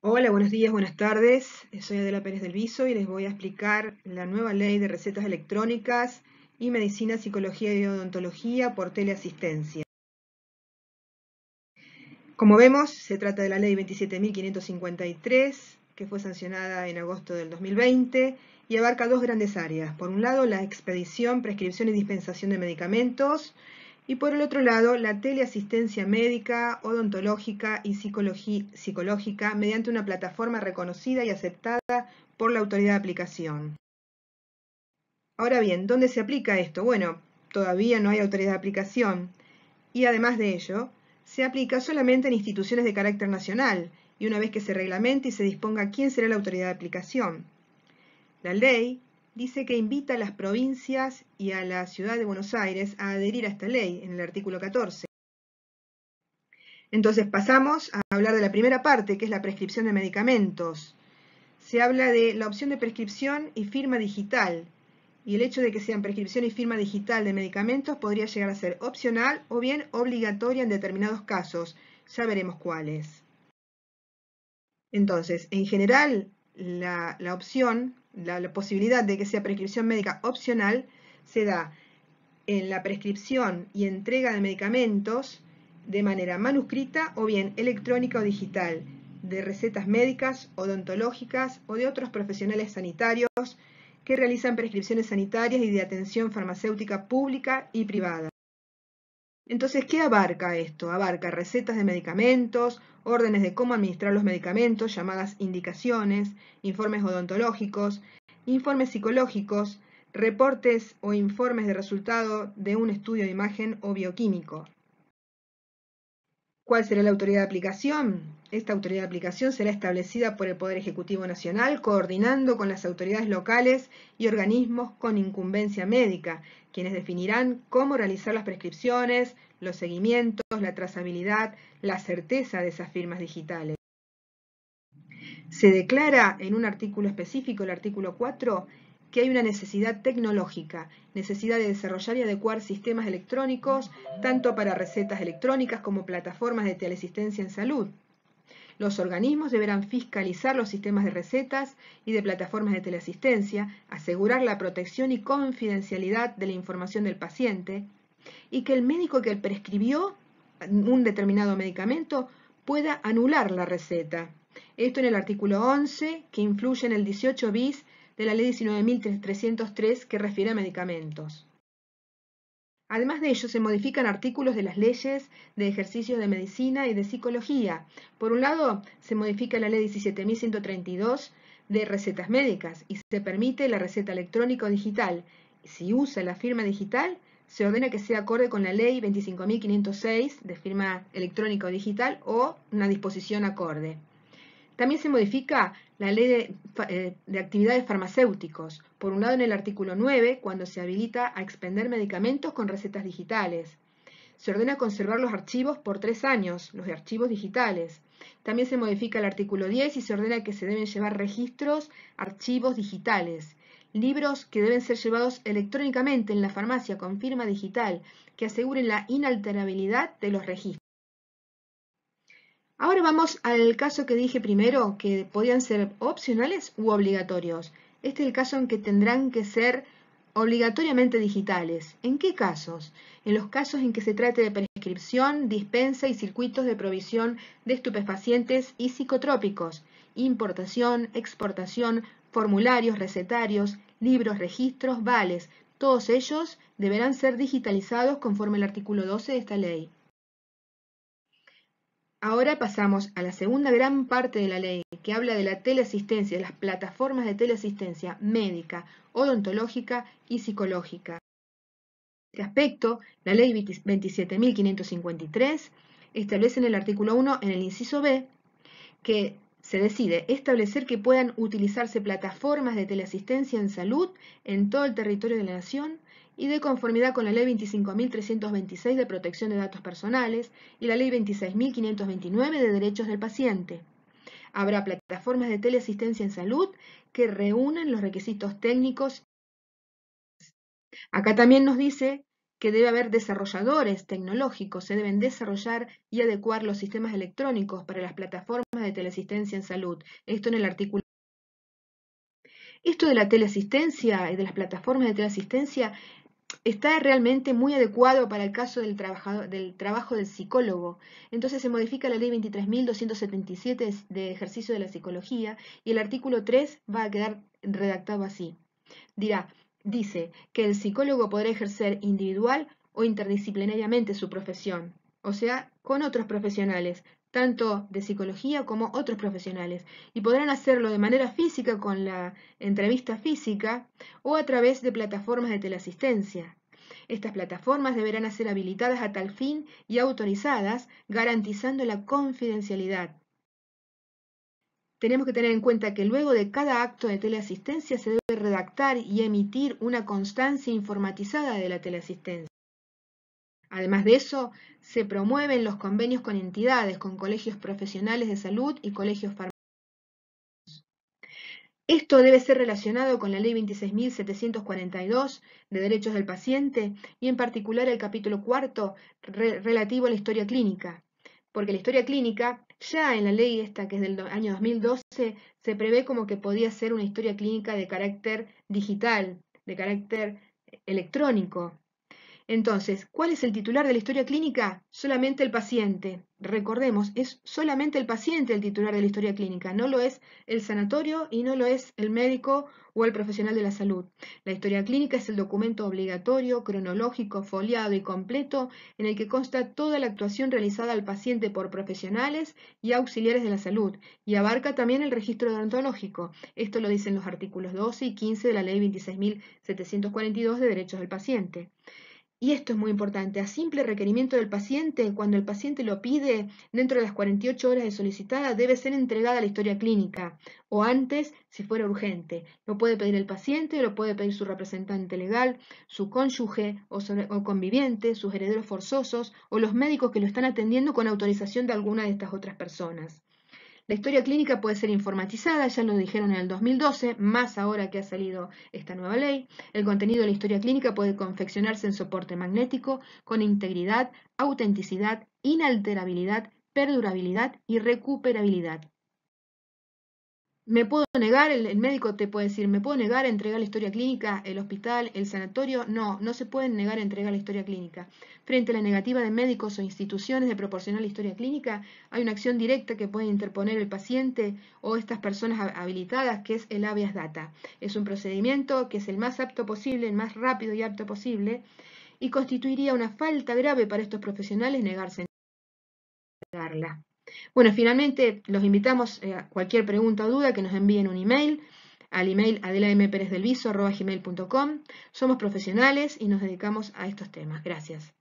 Hola, buenos días, buenas tardes. Soy Adela Pérez del Viso y les voy a explicar la nueva ley de recetas electrónicas y medicina, psicología y odontología por teleasistencia. Como vemos, se trata de la ley 27.553, que fue sancionada en agosto del 2020 y abarca dos grandes áreas. Por un lado, la expedición, prescripción y dispensación de medicamentos y por el otro lado, la teleasistencia médica, odontológica y psicológica mediante una plataforma reconocida y aceptada por la autoridad de aplicación. Ahora bien, ¿dónde se aplica esto? Bueno, todavía no hay autoridad de aplicación. Y además de ello, se aplica solamente en instituciones de carácter nacional y una vez que se reglamente y se disponga quién será la autoridad de aplicación. La ley dice que invita a las provincias y a la ciudad de Buenos Aires a adherir a esta ley en el artículo 14. Entonces pasamos a hablar de la primera parte, que es la prescripción de medicamentos. Se habla de la opción de prescripción y firma digital. Y el hecho de que sean prescripción y firma digital de medicamentos podría llegar a ser opcional o bien obligatoria en determinados casos. Ya veremos cuáles. Entonces, en general, la, opción la, posibilidad de que sea prescripción médica opcional se da en la prescripción y entrega de medicamentos de manera manuscrita o bien electrónica o digital, de recetas médicas, odontológicas o de otros profesionales sanitarios que realizan prescripciones sanitarias y de atención farmacéutica pública y privada. Entonces, ¿qué abarca esto? Abarca recetas de medicamentos, órdenes de cómo administrar los medicamentos, llamadas indicaciones, informes odontológicos, informes psicológicos, reportes o informes de resultado de un estudio de imagen o bioquímico. ¿Cuál será la autoridad de aplicación? Esta autoridad de aplicación será establecida por el Poder Ejecutivo Nacional, coordinando con las autoridades locales y organismos con incumbencia médica, quienes definirán cómo realizar las prescripciones, los seguimientos, la trazabilidad, la certeza de esas firmas digitales. Se declara en un artículo específico, el artículo 4, que hay una necesidad tecnológica, necesidad de desarrollar y adecuar sistemas electrónicos, tanto para recetas electrónicas como plataformas de teleasistencia en salud. Los organismos deberán fiscalizar los sistemas de recetas y de plataformas de teleasistencia, asegurar la protección y confidencialidad de la información del paciente y que el médico que prescribió un determinado medicamento pueda anular la receta. Esto en el artículo 11, que influye en el 18 bis de la Ley 19.303 que refiere a medicamentos. Además de ello, se modifican artículos de las leyes de ejercicios de medicina y de psicología. Por un lado, se modifica la ley 17.132 de recetas médicas y se permite la receta electrónica o digital. Si usa la firma digital, se ordena que sea acorde con la ley 25.506 de firma electrónica o digital o una disposición acorde. También se modifica la ley eh, de, actividades farmacéuticos, por un lado en el artículo 9, cuando se habilita a expender medicamentos con recetas digitales. Se ordena conservar los archivos por tres años, los archivos digitales. También se modifica el artículo 10 y se ordena que se deben llevar registros, archivos digitales. Libros que deben ser llevados electrónicamente en la farmacia con firma digital, que aseguren la inalterabilidad de los registros. Ahora vamos al caso que dije primero, que podían ser opcionales u obligatorios. Este es el caso en que tendrán que ser obligatoriamente digitales. ¿En qué casos? En los casos en que se trate de prescripción, dispensa y circuitos de provisión de estupefacientes y psicotrópicos, importación, exportación, formularios, recetarios, libros, registros, vales, todos ellos deberán ser digitalizados conforme al artículo 12 de esta ley. Ahora pasamos a la segunda gran parte de la ley que habla de la teleasistencia, de las plataformas de teleasistencia médica, odontológica y psicológica. Respecto, este aspecto, la ley 27.553 establece en el artículo 1, en el inciso B, que se decide establecer que puedan utilizarse plataformas de teleasistencia en salud en todo el territorio de la nación y de conformidad con la Ley 25.326 de Protección de Datos Personales y la Ley 26.529 de Derechos del Paciente. Habrá plataformas de teleasistencia en salud que reúnan los requisitos técnicos. Acá también nos dice que debe haber desarrolladores tecnológicos, se deben desarrollar y adecuar los sistemas electrónicos para las plataformas de teleasistencia en salud. Esto en el artículo. Esto de la teleasistencia y de las plataformas de teleasistencia está realmente muy adecuado para el caso del, trabajo del psicólogo. Entonces se modifica la ley 23.277 de ejercicio de la psicología y el artículo 3 va a quedar redactado así. Dirá, dice que el psicólogo podrá ejercer individual o interdisciplinariamente su profesión, o sea, con otros profesionales, tanto de psicología como otros profesionales, y podrán hacerlo de manera física con la entrevista física o a través de plataformas de teleasistencia. Estas plataformas deberán ser habilitadas a tal fin y autorizadas, garantizando la confidencialidad. Tenemos que tener en cuenta que luego de cada acto de teleasistencia se debe redactar y emitir una constancia informatizada de la teleasistencia. Además de eso, se promueven los convenios con entidades, con colegios profesionales de salud y colegios farmacéuticos. Esto debe ser relacionado con la Ley 26.742 de Derechos del Paciente y en particular el capítulo cuarto relativo a la historia clínica, porque la historia clínica ya en la ley esta que es del año 2012 se prevé como que podía ser una historia clínica de carácter digital, de carácter eh, electrónico, entonces, ¿cuál es el titular de la historia clínica? Solamente el paciente. Recordemos, es solamente el paciente el titular de la historia clínica, no lo es el sanatorio y no lo es el médico o el profesional de la salud. La historia clínica es el documento obligatorio, cronológico, foliado y completo en el que consta toda la actuación realizada al paciente por profesionales y auxiliares de la salud y abarca también el registro odontológico. Esto lo dicen los artículos 12 y 15 de la Ley 26.742 de Derechos del Paciente y esto es muy importante, a simple requerimiento del paciente, cuando el paciente lo pide, dentro de las 48 horas de solicitada, debe ser entregada a la historia clínica, o antes, si fuera urgente. Lo puede pedir el paciente, lo puede pedir su representante legal, su cónyuge o, o conviviente, sus herederos forzosos, o los médicos que lo están atendiendo con autorización de alguna de estas otras personas. La historia clínica puede ser informatizada, ya lo dijeron en el 2012, más ahora que ha salido esta nueva ley. El contenido de la historia clínica puede confeccionarse en soporte magnético con integridad, autenticidad, inalterabilidad, perdurabilidad y recuperabilidad me puedo negar, el, médico te puede decir, me puedo negar a entregar la historia clínica, el hospital, el sanatorio. No, no se pueden negar a entregar la historia clínica. Frente a la negativa de médicos o instituciones de proporcionar la historia clínica, hay una acción directa que puede interponer el paciente o estas personas habilitadas, que es el habeas data. Es un procedimiento que es el más apto posible, el más rápido y apto posible, y constituiría una falta grave para estos profesionales negarse a entregarla. Bueno, finalmente los invitamos eh, a cualquier pregunta o duda que nos envíen un email al email gmail.com Somos profesionales y nos dedicamos a estos temas. Gracias.